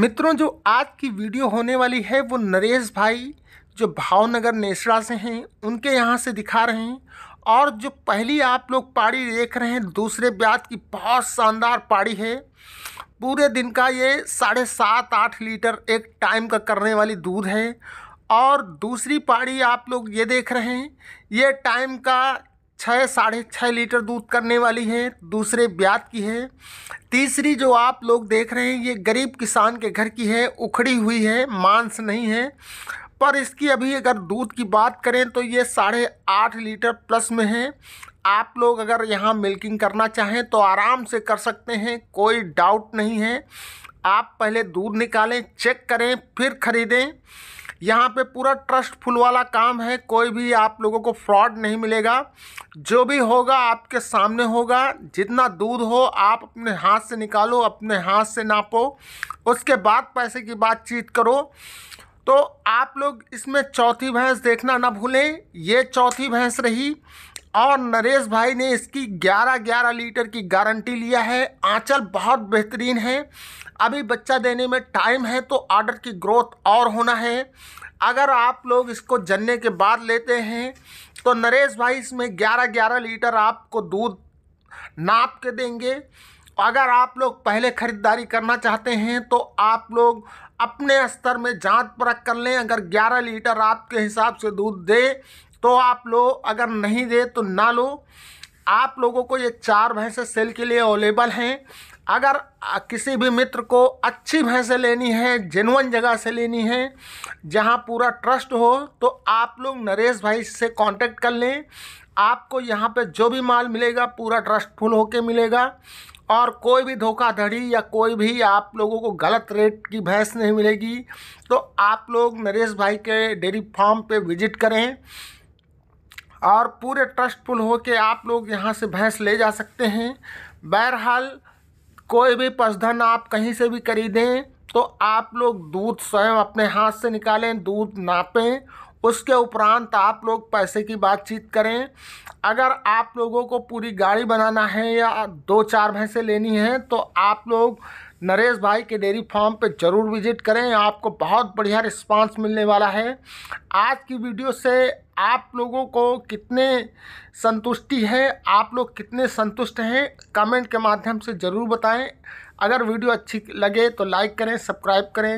मित्रों जो आज की वीडियो होने वाली है वो नरेश भाई जो भावनगर नेसड़ा से हैं उनके यहाँ से दिखा रहे हैं और जो पहली आप लोग पाड़ी देख रहे हैं दूसरे ब्याज की बहुत शानदार पाड़ी है पूरे दिन का ये साढ़े सात आठ लीटर एक टाइम का करने वाली दूध है और दूसरी पाड़ी आप लोग ये देख रहे हैं ये टाइम का छः साढ़े छः लीटर दूध करने वाली है दूसरे ब्यात की है तीसरी जो आप लोग देख रहे हैं ये गरीब किसान के घर की है उखड़ी हुई है मांस नहीं है पर इसकी अभी अगर दूध की बात करें तो ये साढ़े आठ लीटर प्लस में है आप लोग अगर यहाँ मिल्किंग करना चाहें तो आराम से कर सकते हैं कोई डाउट नहीं है आप पहले दूध निकालें चेक करें फिर ख़रीदें यहाँ पे पूरा ट्रस्ट फुल वाला काम है कोई भी आप लोगों को फ्रॉड नहीं मिलेगा जो भी होगा आपके सामने होगा जितना दूध हो आप अपने हाथ से निकालो अपने हाथ से नापो उसके बाद पैसे की बातचीत करो तो आप लोग इसमें चौथी भैंस देखना ना भूलें ये चौथी भैंस रही और नरेश भाई ने इसकी 11-11 लीटर की गारंटी लिया है आंचल बहुत बेहतरीन है अभी बच्चा देने में टाइम है तो ऑर्डर की ग्रोथ और होना है अगर आप लोग इसको जन्ने के बाद लेते हैं तो नरेश भाई इसमें ग्यारह ग्यारह लीटर आपको दूध नाप के देंगे अगर आप लोग पहले ख़रीदारी करना चाहते हैं तो आप लोग अपने स्तर में जांच परख कर लें अगर 11 लीटर आपके हिसाब से दूध दे तो आप लोग अगर नहीं दे तो ना लो आप लोगों को ये चार भैंसें सेल के लिए अवेलेबल हैं अगर किसी भी मित्र को अच्छी भैंसें लेनी है जेनवन जगह से लेनी है जहां पूरा ट्रस्ट हो तो आप लोग नरेश भाई से कांटेक्ट कर लें आपको यहां पे जो भी माल मिलेगा पूरा ट्रस्टफुल होके मिलेगा और कोई भी धोखाधड़ी या कोई भी आप लोगों को गलत रेट की भैंस नहीं मिलेगी तो आप लोग नरेश भाई के डेयरी फार्म पे विजिट करें और पूरे ट्रस्टफुल हो के आप लोग यहाँ से भैंस ले जा सकते हैं बहरहाल कोई भी पशधन आप कहीं से भी खरीदें तो आप लोग दूध स्वयं अपने हाथ से निकालें दूध नापें उसके उपरांत आप लोग पैसे की बातचीत करें अगर आप लोगों को पूरी गाड़ी बनाना है या दो चार भैंसें लेनी हैं तो आप लोग नरेश भाई के डेयरी फार्म पे ज़रूर विज़िट करें आपको बहुत बढ़िया रिस्पांस मिलने वाला है आज की वीडियो से आप लोगों को कितने संतुष्टि है आप लोग कितने संतुष्ट हैं कमेंट के माध्यम से ज़रूर बताएं अगर वीडियो अच्छी लगे तो लाइक करें सब्सक्राइब करें